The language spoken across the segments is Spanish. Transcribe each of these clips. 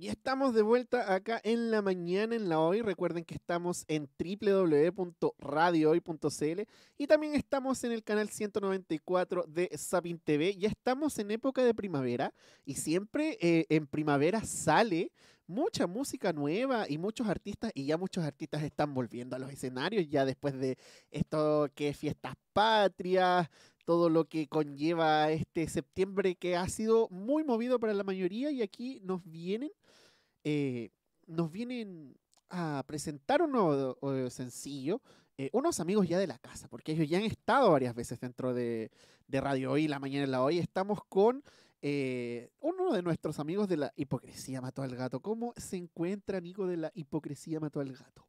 Y estamos de vuelta acá en la mañana, en la hoy. Recuerden que estamos en www.radiohoy.cl y también estamos en el canal 194 de Sapin TV. Ya estamos en época de primavera y siempre eh, en primavera sale mucha música nueva y muchos artistas, y ya muchos artistas están volviendo a los escenarios ya después de esto que es fiestas patrias, todo lo que conlleva este septiembre que ha sido muy movido para la mayoría y aquí nos vienen eh, nos vienen a presentar un eh, sencillo, eh, unos amigos ya de la casa, porque ellos ya han estado varias veces dentro de, Radio Hoy, La Mañana de la Hoy, estamos con uno de nuestros amigos de la hipocresía mató al gato. ¿Cómo se encuentra amigo, de la hipocresía mató al gato?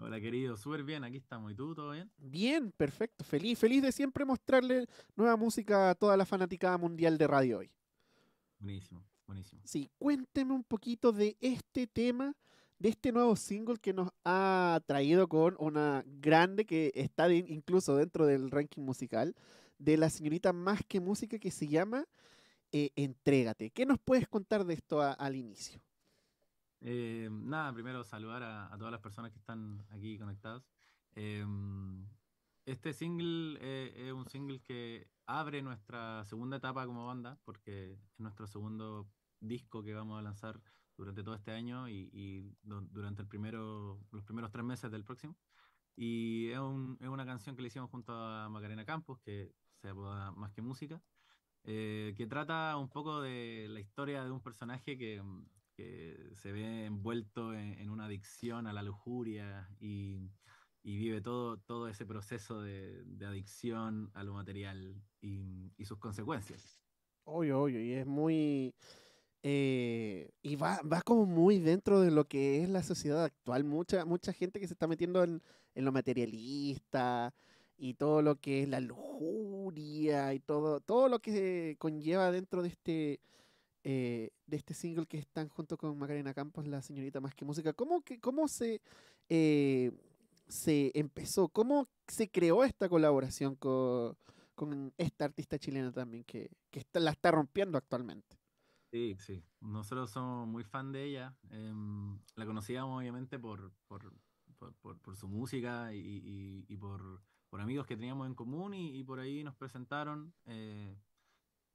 Hola querido, súper bien, aquí estamos. ¿Y tú, todo bien? Bien, perfecto, feliz, feliz de siempre mostrarle nueva música a toda la fanaticada mundial de Radio Hoy. Buenísimo. Buenísimo. Sí, cuénteme un poquito de este tema, de este nuevo single que nos ha traído con una grande que está incluso dentro del ranking musical, de la señorita Más que Música que se llama eh, Entrégate. ¿Qué nos puedes contar de esto al inicio? Eh, nada, primero saludar a, todas las personas que están aquí conectadas. Eh, este single eh, es un single que abre nuestra segunda etapa como banda, porque es nuestro segundo disco que vamos a lanzar durante todo este año y, durante el primero, los primeros tres meses del próximo. Y es, una canción que le hicimos junto a Macarena Campos, que se apoda Más que Música, eh, que trata un poco de la historia de un personaje que, se ve envuelto en, en, una adicción a la lujuria y y vive todo, todo ese proceso de, adicción a lo material y, sus consecuencias. Oye, oye, y es muy... Eh, y va, como muy dentro de lo que es la sociedad actual. Mucha, mucha gente que se está metiendo en, lo materialista y todo lo que es la lujuria y todo, todo lo que conlleva dentro de este, eh, de este single que están junto con Macarena Campos, la señorita más que música. ¿Cómo, que, cómo se... Eh, se empezó? ¿Cómo se creó esta colaboración con, esta artista chilena también que, que la está rompiendo actualmente? Sí, sí. Nosotros somos muy fan de ella. Em, la conocíamos obviamente por, por, su música y, por, amigos que teníamos en común y, por ahí nos presentaron. Eh,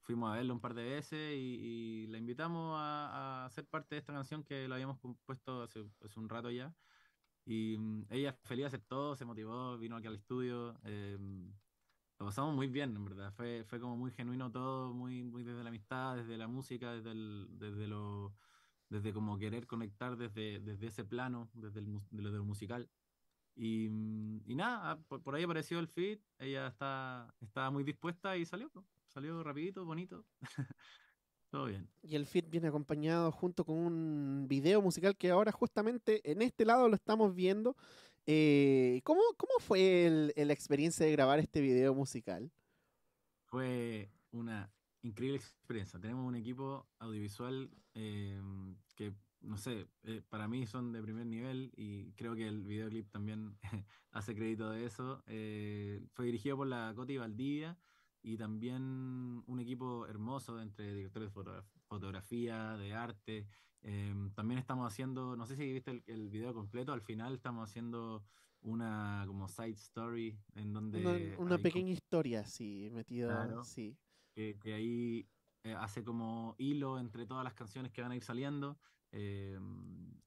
fuimos a verla un par de veces y, la invitamos a, a, ser parte de esta canción que la habíamos compuesto hace, hace un rato ya. Y mm, ella feliz aceptó, se motivó, vino aquí al estudio. Eh, lo pasamos muy bien, en verdad. Fue, fue como muy genuino todo, muy, muy desde la amistad, desde la música, desde, desde lo desde como querer conectar desde, desde ese plano, desde, el, desde lo musical. Y, mm, nada, ah, por, ahí apareció el fit ella está, estaba muy dispuesta y salió, salió rapidito, bonito. Y el fit viene acompañado junto con un video musical que ahora justamente en este lado lo estamos viendo. Eh, ¿cómo, fue la experiencia de grabar este video musical? Fue una increíble experiencia. Tenemos un equipo audiovisual em, que, no sé, eh, para mí son de primer nivel y creo que el videoclip también hace crédito de eso. Eh, fue dirigido por la Coti Valdivia y también un equipo hermoso entre directores de fotografía, de arte. Em, también estamos haciendo, no sé si viste el, video completo, al final estamos haciendo una como side story en donde... Una, pequeña historia, sí, metida, claro, sí. Que, ahí eh, hace como hilo entre todas las canciones que van a ir saliendo eh,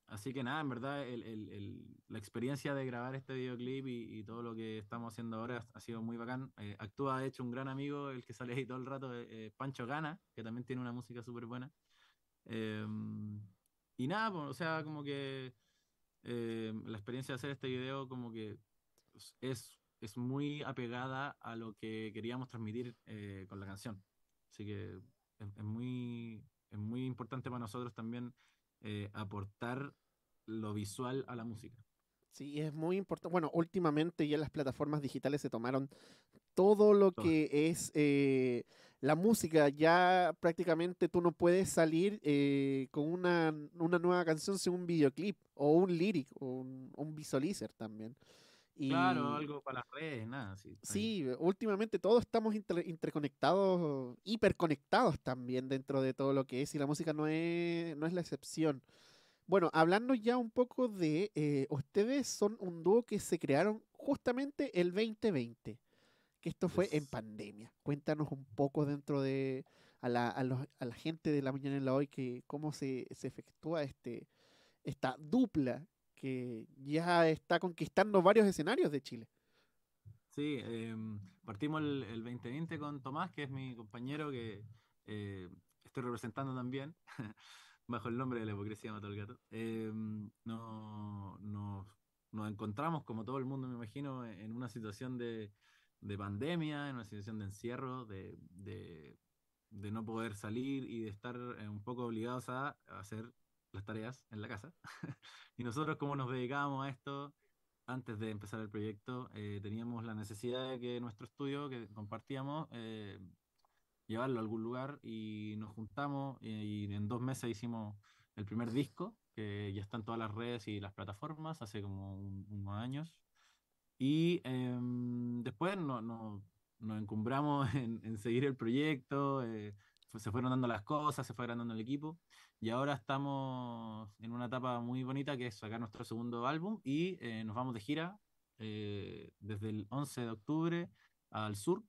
así que nada, en verdad, el, el, el, la experiencia de grabar este videoclip y, todo lo que estamos haciendo ahora ha sido muy bacán. Eh, actúa, de hecho, un gran amigo, el que sale ahí todo el rato, eh, Pancho Gana, que también tiene una música súper buena. y nada, o sea, como que la experiencia de hacer este video como que es, es muy apegada a lo que queríamos transmitir con la canción. Así que es muy, es muy importante para nosotros también eh, aportar lo visual a la música. Sí, es muy importante. Bueno, últimamente ya las plataformas digitales se tomaron todo lo que es eh, la música. Ya prácticamente tú no puedes salir eh, con una, una, nueva canción sin un videoclip o un lyric o un visualizer también claro, algo para las redes, nada. Sí, sí últimamente todos estamos interconectados, hiperconectados también dentro de todo lo que es, y la música no es, no es la excepción. Bueno, hablando ya un poco de, eh, ustedes son un dúo que se crearon justamente el 2020, que esto fue en pandemia. Cuéntanos un poco dentro de, a la, gente de la mañana en la hoy, que cómo se, efectúa este, esta dupla que ya está conquistando varios escenarios de Chile. Sí, em, partimos el, 2020 con Tomás, que es mi compañero que eh, estoy representando también, bajo el nombre de la hipocresía de el gato. Em, no, nos encontramos, como todo el mundo me imagino, e, en una situación de, pandemia, en una situación de encierro, de, no poder salir y de estar eh, un poco obligados a hacer las tareas en la casa. y nosotros como nos dedicábamos a esto, antes de empezar el proyecto, eh, teníamos la necesidad de que nuestro estudio que compartíamos, eh, llevarlo a algún lugar y nos juntamos y, en dos meses hicimos el primer disco, que ya está en todas las redes y las plataformas, hace como unos años. Y em, después no, no, nos encumbramos en, seguir el proyecto, eh, se fueron dando las cosas, se fue agrandando el equipo. Y ahora estamos en una etapa muy bonita que es sacar nuestro segundo álbum y eh, nos vamos de gira eh, desde el 11 de octubre al sur.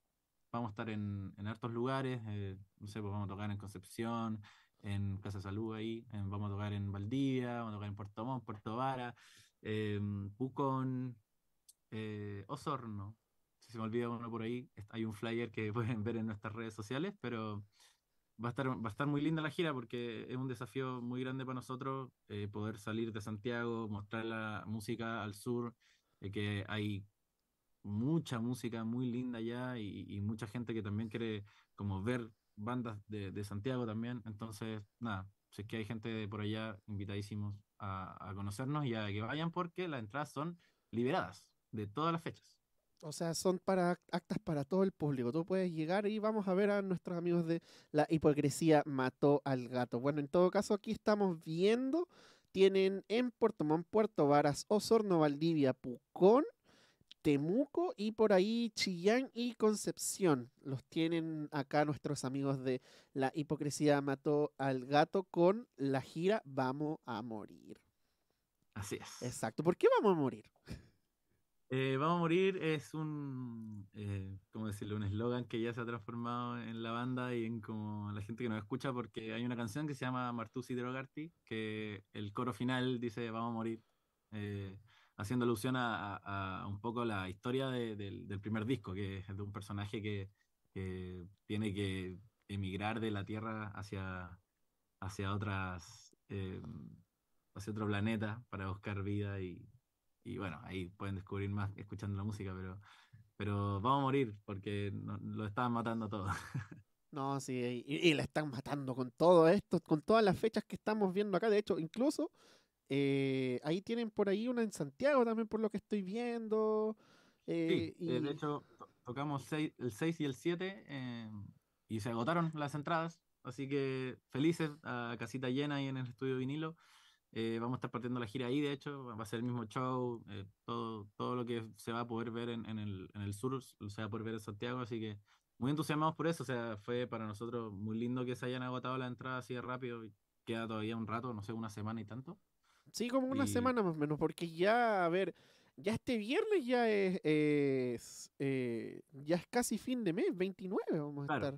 Vamos a estar en, en hartos lugares, eh, no sé, pues vamos a tocar en Concepción, en Casa Salud ahí, vamos a tocar en Valdivia, vamos a tocar en Puerto Montt, Puerto Vara, em, Pucón, Osorno. Si se me olvida uno por ahí, hay un flyer que pueden ver en nuestras redes sociales, pero va a estar, va a estar muy linda la gira porque es un desafío muy grande para nosotros eh, poder salir de Santiago, mostrar la música al sur, eh, que hay mucha música muy linda allá y, mucha gente que también quiere como ver bandas de, Santiago también. Entonces, nada, sé es que hay gente por allá, invitadísimos a, a conocernos y a que vayan porque las entradas son liberadas de todas las fechas. O sea, son para actas para todo el público. Tú puedes llegar y vamos a ver a nuestros amigos de La hipocresía mató al gato. Bueno, en todo caso, aquí estamos viendo. Tienen en Puerto Montt, Puerto Varas, Osorno, Valdivia, Pucón, Temuco y por ahí Chillán y Concepción. Los tienen acá nuestros amigos de La hipocresía mató al gato con la gira Vamos a morir. Así es. Exacto. ¿Por qué vamos a morir? Eh, vamos a morir es un, eh, ¿cómo decirlo? Un eslogan que ya se ha transformado en la banda y en como la gente que nos escucha porque hay una canción que se llama Martusi Drogarty que el coro final dice vamos a morir, eh, haciendo alusión a, un poco la historia del, primer disco, que es de un personaje que, tiene que emigrar de la Tierra hacia, hacia, otras, em, hacia otro planeta para buscar vida y y bueno, ahí pueden descubrir más escuchando la música, pero, pero vamos a morir porque lo estaban matando todo. No, sí, y, le la están matando con todo esto, con todas las fechas que estamos viendo acá. De hecho, incluso eh, ahí tienen por ahí una en Santiago también, por lo que estoy viendo. Eh, eh, de hecho, tocamos el 6 y el 7 y se agotaron las entradas. Así que felices, a casita llena ahí en el estudio vinilo. Eh, vamos a estar partiendo la gira ahí, de hecho, va a ser el mismo show, eh, todo, todo lo que se va a poder ver en, el, en el sur se va a poder ver en Santiago, así que muy entusiasmados por eso, o sea, fue para nosotros muy lindo que se hayan agotado la entrada así de rápido, queda todavía un rato, no sé, una semana y tanto. Sí, como una semana más o menos, porque ya, a ver, ya este viernes ya es, eh, ya es casi fin de mes, 29 vamos a estar.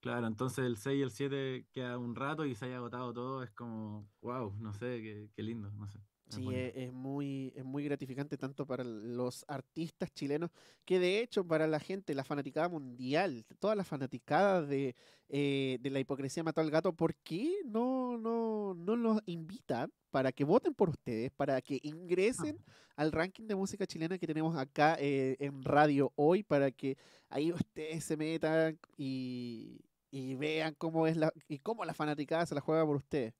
Claro, entonces el 6 y el 7 queda un rato y se haya agotado todo, es como, wow, no sé, qué, qué lindo, no sé. Sí, e, es, muy, es muy gratificante tanto para los artistas chilenos que de hecho para la gente, la fanaticada mundial, todas las fanaticadas de, eh, de la hipocresía mató al gato, ¿por qué no, no, no los invitan para que voten por ustedes, para que ingresen al ranking de música chilena que tenemos acá eh, en radio hoy, para que ahí ustedes se metan y, y vean cómo es la, y cómo la fanaticada se la juega por ustedes?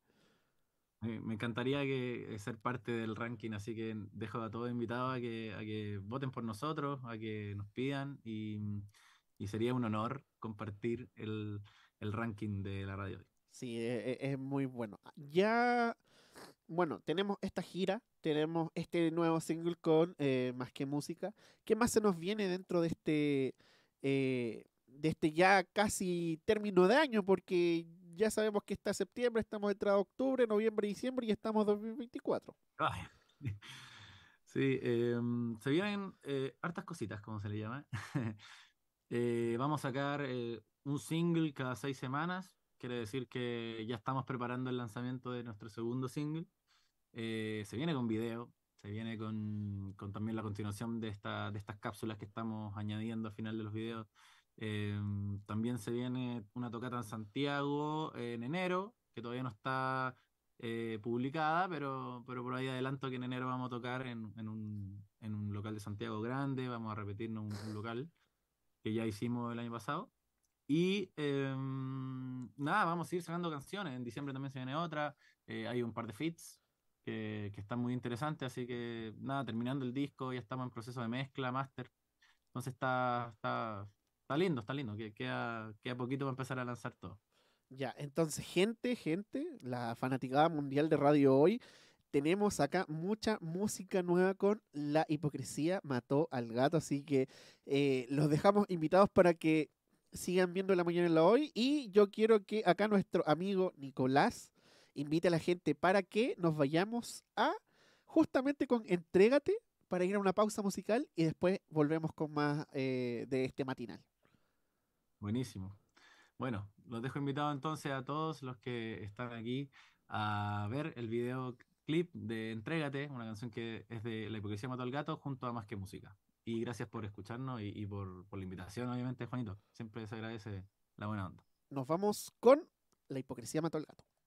Me encantaría que, eh, ser parte del ranking, así que dejo a todos invitados a que, voten por nosotros, a que nos pidan y, mm, sería un honor compartir el, ranking de la radio. Sí, e, e, es, muy bueno. Ah, ya, bueno, tenemos esta gira, tenemos este nuevo single con eh, Más que Música. ¿Qué más se nos viene dentro de este, eh, de este ya casi término de año? Porque ya sabemos que está septiembre, estamos entrado octubre, noviembre, diciembre y estamos 2024. Sí, em, se vienen eh, hartas cositas, como se le llama. Eh, vamos a sacar eh, un single cada seis semanas, quiere decir que ya estamos preparando el lanzamiento de nuestro segundo single. se viene con video, se viene con, con también la continuación de, esta, de estas cápsulas que estamos añadiendo al final de los videos. Em, también se viene una tocata en Santiago en enero, que todavía no está eh, publicada, pero, pero por ahí adelanto que en enero vamos a tocar en, en, un, en un, local de Santiago grande, vamos a repetirnos un, local que ya hicimos el año pasado. Y em, nada, vamos a ir sacando canciones. En diciembre también se viene otra. Eh, hay un par de fits que, que, están muy interesantes. Así que nada, terminando el disco, ya estamos en proceso de mezcla, máster. Entonces está, está, Está lindo, está lindo. Que a poquito va a empezar a lanzar todo. Ya, entonces, gente, gente, la fanaticada mundial de radio hoy, tenemos acá mucha música nueva con La hipocresía mató al gato, así que eh, los dejamos invitados para que sigan viendo la mañana en la hoy y yo quiero que acá nuestro amigo Nicolás invite a la gente para que nos vayamos a justamente con Entrégate para ir a una pausa musical y después volvemos con más eh, de este matinal. Buenísimo. Bueno, los dejo invitados entonces a todos los que están aquí a ver el video clip de Entrégate, una canción que es de La hipocresía mató al gato junto a Más que Música. Y gracias por escucharnos y, por, por la invitación, obviamente, Juanito. Siempre se agradece la buena onda. Nos vamos con La hipocresía mató al gato.